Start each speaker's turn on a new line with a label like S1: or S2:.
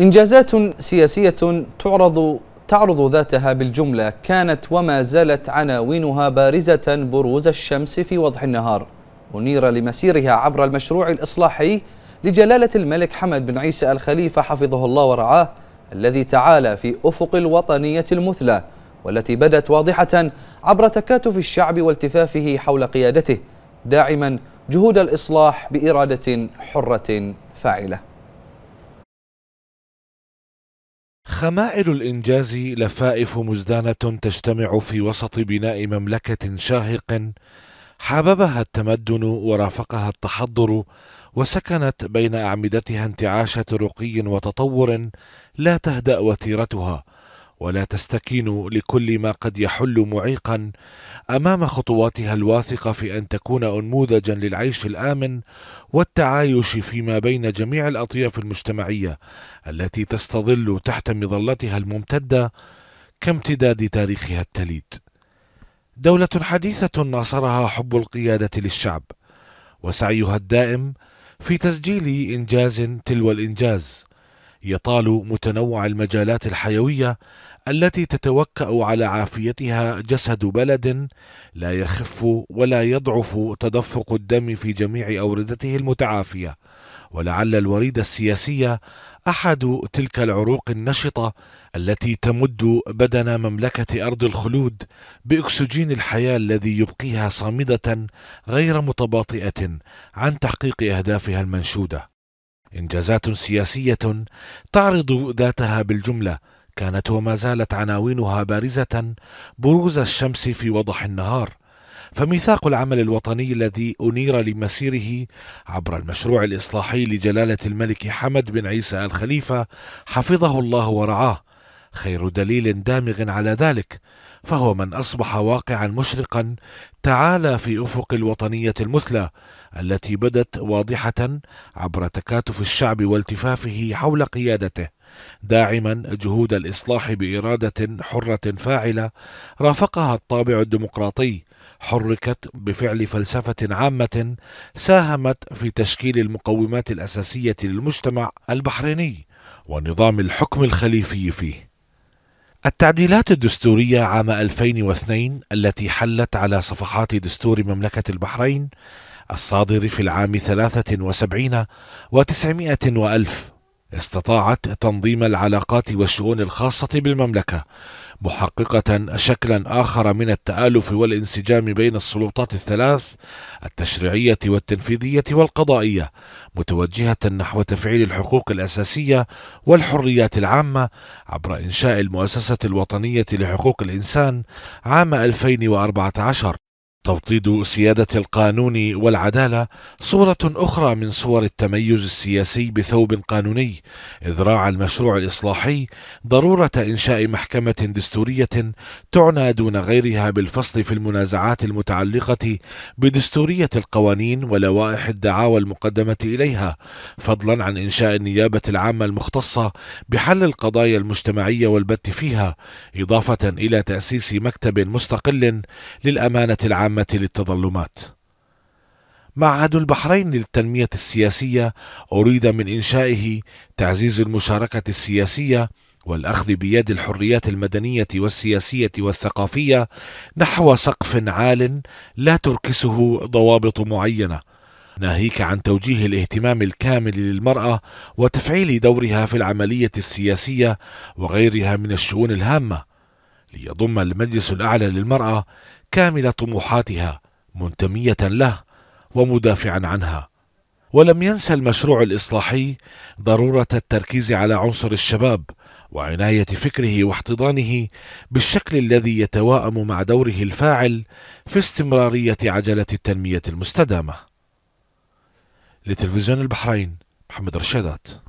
S1: إنجازات سياسية تعرض تعرض ذاتها بالجملة كانت وما زالت عناوينها بارزة بروز الشمس في وضح النهار أنير لمسيرها عبر المشروع الإصلاحي لجلالة الملك حمد بن عيسى الخليفة حفظه الله ورعاه الذي تعالى في أفق الوطنية المثلى والتي بدت واضحة عبر تكاتف الشعب والتفافه حول قيادته داعما جهود الإصلاح بإرادة حرة فاعلة
S2: خمائل الإنجاز لفائف مزدانة تجتمع في وسط بناء مملكة شاهق حاببها التمدن ورافقها التحضر وسكنت بين أعمدتها انتعاشة رقي وتطور لا تهدأ وتيرتها ولا تستكين لكل ما قد يحل معيقا امام خطواتها الواثقه في ان تكون انموذجا للعيش الامن والتعايش فيما بين جميع الاطياف المجتمعيه التي تستظل تحت مظلتها الممتده كامتداد تاريخها التليد دوله حديثه ناصرها حب القياده للشعب وسعيها الدائم في تسجيل انجاز تلو الانجاز يطال متنوع المجالات الحيويه التي تتوكا على عافيتها جسد بلد لا يخف ولا يضعف تدفق الدم في جميع اوردته المتعافيه ولعل الوريد السياسيه احد تلك العروق النشطه التي تمد بدن مملكه ارض الخلود باكسجين الحياه الذي يبقيها صامده غير متباطئه عن تحقيق اهدافها المنشوده إنجازات سياسية تعرض ذاتها بالجملة كانت وما زالت عناوينها بارزة بروز الشمس في وضح النهار فميثاق العمل الوطني الذي أنير لمسيره عبر المشروع الإصلاحي لجلالة الملك حمد بن عيسى الخليفة حفظه الله ورعاه خير دليل دامغ على ذلك فهو من أصبح واقعا مشرقا تعالى في أفق الوطنية المثلى التي بدت واضحة عبر تكاتف الشعب والتفافه حول قيادته داعما جهود الإصلاح بإرادة حرة فاعلة رافقها الطابع الديمقراطي حركت بفعل فلسفة عامة ساهمت في تشكيل المقومات الأساسية للمجتمع البحريني ونظام الحكم الخليفي فيه التعديلات الدستورية عام 2002 التي حلت على صفحات دستور مملكة البحرين الصادر في العام 73 و900 وألف استطاعت تنظيم العلاقات والشؤون الخاصة بالمملكة محققة شكلا آخر من التآلف والانسجام بين السلطات الثلاث التشريعية والتنفيذية والقضائية متوجهة نحو تفعيل الحقوق الأساسية والحريات العامة عبر إنشاء المؤسسة الوطنية لحقوق الإنسان عام 2014 توطيد سيادة القانون والعدالة صورة أخرى من صور التميز السياسي بثوب قانوني إذ راعى المشروع الإصلاحي ضرورة إنشاء محكمة دستورية تعنى دون غيرها بالفصل في المنازعات المتعلقة بدستورية القوانين ولوائح الدعاوى المقدمة إليها فضلا عن إنشاء النيابة العامة المختصة بحل القضايا المجتمعية والبت فيها إضافة إلى تأسيس مكتب مستقل للأمانة العامة العامة للتظلمات. معهد البحرين للتنمية السياسية أريد من إنشائه تعزيز المشاركة السياسية والأخذ بيد الحريات المدنية والسياسية والثقافية نحو سقف عال لا تركسه ضوابط معينة، ناهيك عن توجيه الاهتمام الكامل للمرأة وتفعيل دورها في العملية السياسية وغيرها من الشؤون الهامة. ليضم المجلس الأعلى للمرأة كامل طموحاتها منتمية له ومدافعا عنها ولم ينسى المشروع الإصلاحي ضرورة التركيز على عنصر الشباب وعناية فكره واحتضانه بالشكل الذي يتواءم مع دوره الفاعل في استمرارية عجلة التنمية المستدامة لتلفزيون البحرين محمد رشادات